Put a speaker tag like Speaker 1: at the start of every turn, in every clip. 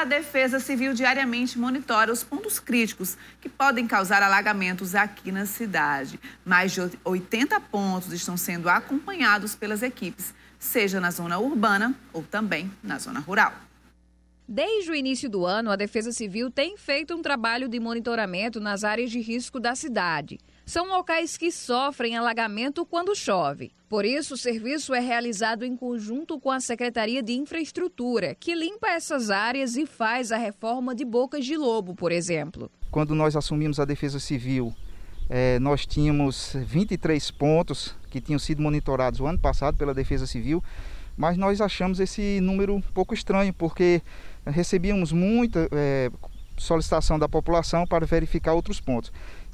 Speaker 1: A Defesa Civil diariamente monitora os pontos críticos que podem causar alagamentos aqui na cidade. Mais de 80 pontos estão sendo acompanhados pelas equipes, seja na zona urbana ou também na zona rural. Desde o início do ano, a Defesa Civil tem feito um trabalho de monitoramento nas áreas de risco da cidade são locais que sofrem alagamento quando chove. Por isso, o serviço é realizado em conjunto com a Secretaria de Infraestrutura, que limpa essas áreas e faz a reforma de bocas de lobo, por exemplo.
Speaker 2: Quando nós assumimos a Defesa Civil, eh, nós tínhamos 23 pontos que tinham sido monitorados o ano passado pela Defesa Civil, mas nós achamos esse número um pouco estranho, porque recebíamos muita eh, solicitação da população para verificar outros pontos.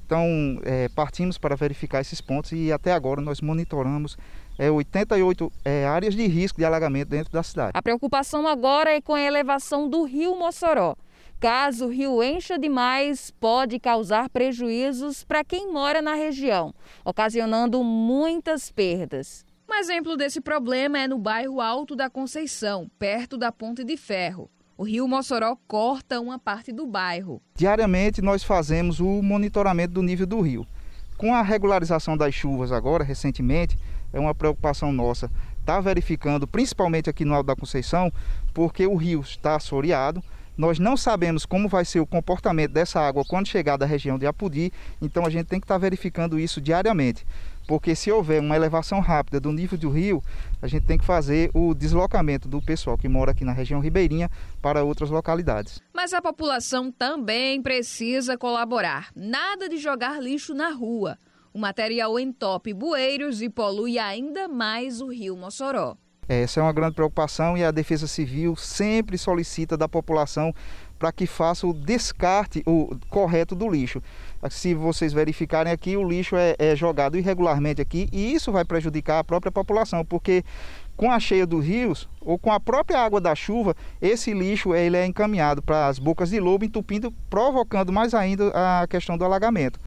Speaker 2: Então, é, partimos para verificar esses pontos e até agora nós monitoramos é, 88 é, áreas de risco de alagamento dentro da cidade. A
Speaker 3: preocupação agora é com a elevação do rio Mossoró. Caso o rio encha demais, pode causar prejuízos para quem mora na região, ocasionando muitas perdas.
Speaker 1: Um exemplo desse problema é no bairro Alto da Conceição, perto da Ponte de Ferro o rio Mossoró corta uma parte do bairro.
Speaker 2: Diariamente nós fazemos o monitoramento do nível do rio. Com a regularização das chuvas agora, recentemente, é uma preocupação nossa. Está verificando, principalmente aqui no Alto da Conceição, porque o rio está assoreado, nós não sabemos como vai ser o comportamento dessa água quando chegar da região de Apudi, então a gente tem que estar tá verificando isso diariamente. Porque se houver uma elevação rápida do nível do rio, a gente tem que fazer o deslocamento do pessoal que mora aqui na região ribeirinha para outras localidades.
Speaker 1: Mas a população também precisa colaborar. Nada de jogar lixo na rua. O material entope bueiros e polui ainda mais o rio Mossoró.
Speaker 2: Essa é uma grande preocupação e a Defesa Civil sempre solicita da população para que faça o descarte o correto do lixo. Se vocês verificarem aqui, o lixo é, é jogado irregularmente aqui e isso vai prejudicar a própria população, porque com a cheia dos rios ou com a própria água da chuva, esse lixo ele é encaminhado para as bocas de lobo, entupindo, provocando mais ainda a questão do alagamento.